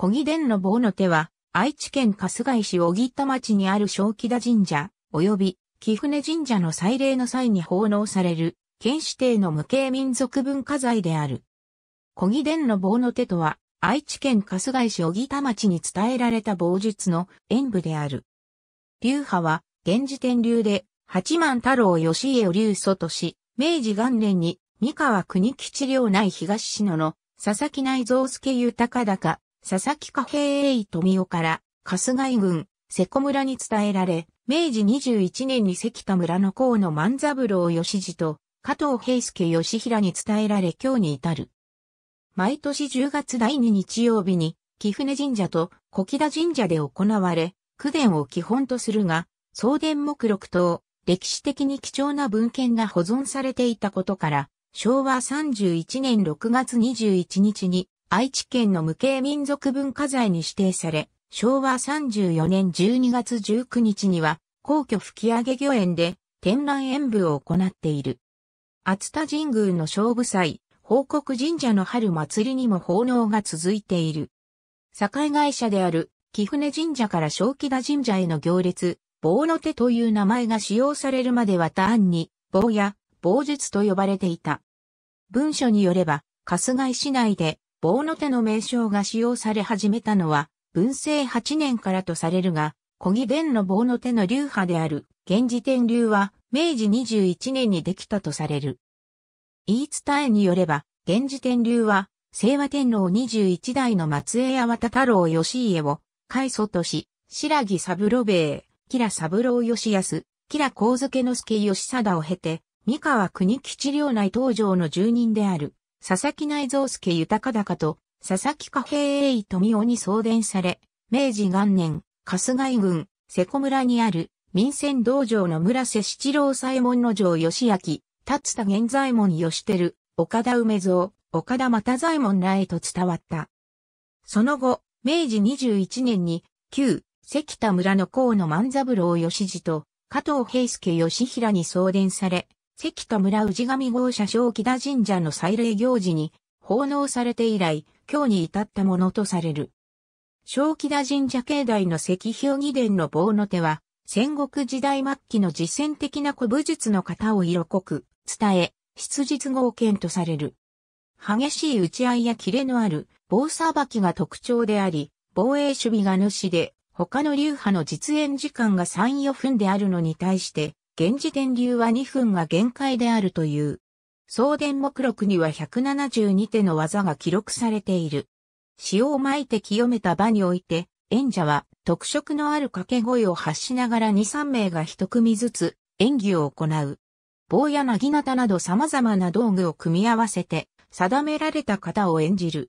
小木殿の棒の手は、愛知県春日井市小木田町にある正木田神社、及び、貴船神社の祭礼の際に奉納される、県指定の無形民族文化財である。小木殿の棒の手とは、愛知県春日井市小木田町に伝えられた棒術の演武である。流派は、現時天流で、八幡太郎義家を流祖とし、明治元年に、三河国吉領内東篠の、佐々木内蔵助豊高佐々木家平栄富夫から、春日井郡、瀬古村に伝えられ、明治21年に関田村の河野万三郎義次と、加藤平助義平に伝えられ今日に至る。毎年10月第2日曜日に、貴船神社と小木田神社で行われ、九伝を基本とするが、送電目録等、歴史的に貴重な文献が保存されていたことから、昭和31年6月21日に、愛知県の無形民族文化財に指定され、昭和34年12月19日には、皇居吹上御苑で展覧演舞を行っている。厚田神宮の勝負祭、報告神社の春祭りにも奉納が続いている。境会社である、貴船神社から正気田神社への行列、棒の手という名前が使用されるまでは単に、棒や棒術と呼ばれていた。文書によれば、春日井市内で棒の手の名称が使用され始めたのは、文政8年からとされるが、小木伝の棒の手の流派である、源氏天流は、明治21年にできたとされる。言い伝えによれば、源氏天流は、清和天皇21代の松江淡田太郎義家を、海祖とし、白木三郎兵衛、吉良三郎義康、吉良光介之助義貞を経て、三河国吉領内東条の住人である。佐々木内蔵助豊高と佐々木家平栄富雄に送電され、明治元年、春日井郡、瀬古村にある民船道場の村瀬七郎左衛門の城義明、立田源左衛門義輝、岡田梅蔵、岡田又左衛門らへと伝わった。その後、明治21年に、旧、関田村の河野万三郎義次と、加藤平助義平に送電され、関田村氏神号社小木田神社の祭礼行事に奉納されて以来、今日に至ったものとされる。小木田神社境内の石表。儀伝の棒の手は、戦国時代末期の実践的な古武術の型を色濃く伝え、質実合剣とされる。激しい打ち合いやキレのある棒さばきが特徴であり、防衛守備が主で、他の流派の実演時間が3、4分であるのに対して、現時点流は2分が限界であるという。送電目録には172手の技が記録されている。塩をまいて清めた場において、演者は特色のある掛け声を発しながら2、3名が1組ずつ演技を行う。棒やなぎなたなど様々な道具を組み合わせて定められた型を演じる。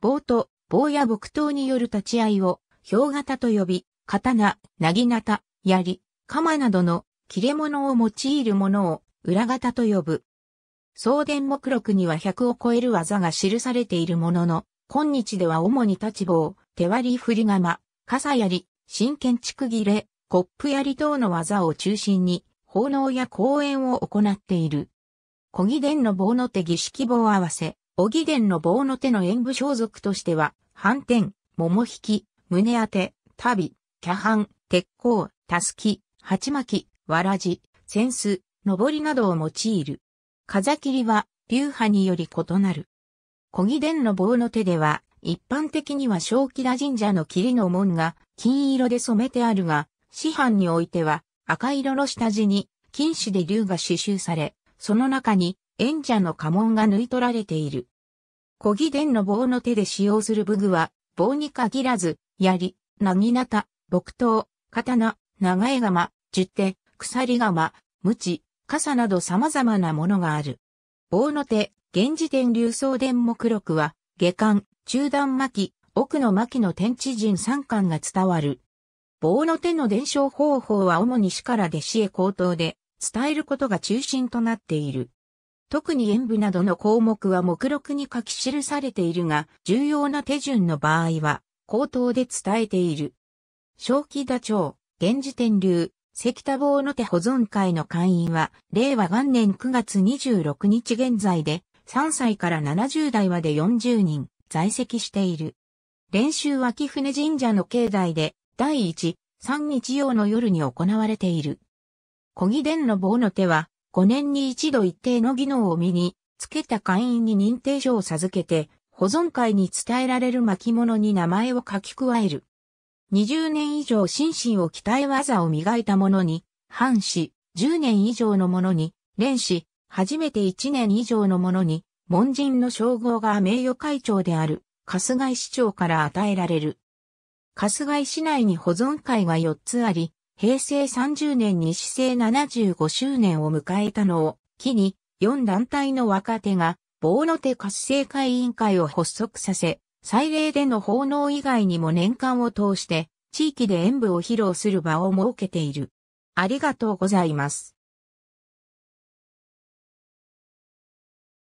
棒と棒や木刀による立ち合いを、表型と呼び、刀、なぎなた、槍、鎌などの切れ物を用いるものを裏型と呼ぶ。送電目録には100を超える技が記されているものの、今日では主に立棒、手割り振り釜、傘槍、新建築切れ、コップ槍等の技を中心に、奉納や講演を行っている。小義伝の棒の手儀式棒合わせ、小義伝の棒の手の演武装束としては、反転、桃引き、胸当て、袋、キャハン、鉄鋼、たすき、鉢巻き、わらじ、扇子、上りなどを用いる。風切りは流派により異なる。小木伝の棒の手では、一般的には正気田神社の霧の門が金色で染めてあるが、師範においては赤色の下地に金紙で竜が刺繍され、その中に演者の家紋が縫い取られている。小木伝の棒の手で使用する武具は、棒に限らず、槍、なぎなた、木刀、刀、長江釜、十手、鎖釜、鞭、傘など様々なものがある。棒の手、現時点流送電目録は、下巻、中段巻、奥の巻の天地人三巻が伝わる。棒の手の伝承方法は主に死から弟子へ口頭で、伝えることが中心となっている。特に演武などの項目は目録に書き記されているが、重要な手順の場合は、口頭で伝えている。正気打帳、現時点流、石田棒の手保存会の会員は、令和元年9月26日現在で、3歳から70代まで40人、在籍している。練習は船神社の境内で、第1、3日曜の夜に行われている。小木伝の棒の手は、5年に一度一定の技能を身に、つけた会員に認定書を授けて、保存会に伝えられる巻物に名前を書き加える。20年以上心身を鍛え技を磨いた者に、反し、10年以上の者に、連し、初めて1年以上の者に、門人の称号が名誉会長である、春日井市長から与えられる。春日井市内に保存会は4つあり、平成30年に市政75周年を迎えたのを、機に、4団体の若手が、棒の手活性会委員会を発足させ、祭礼での奉納以外にも年間を通して、地域で演舞を披露する場を設けている。ありがとうございます。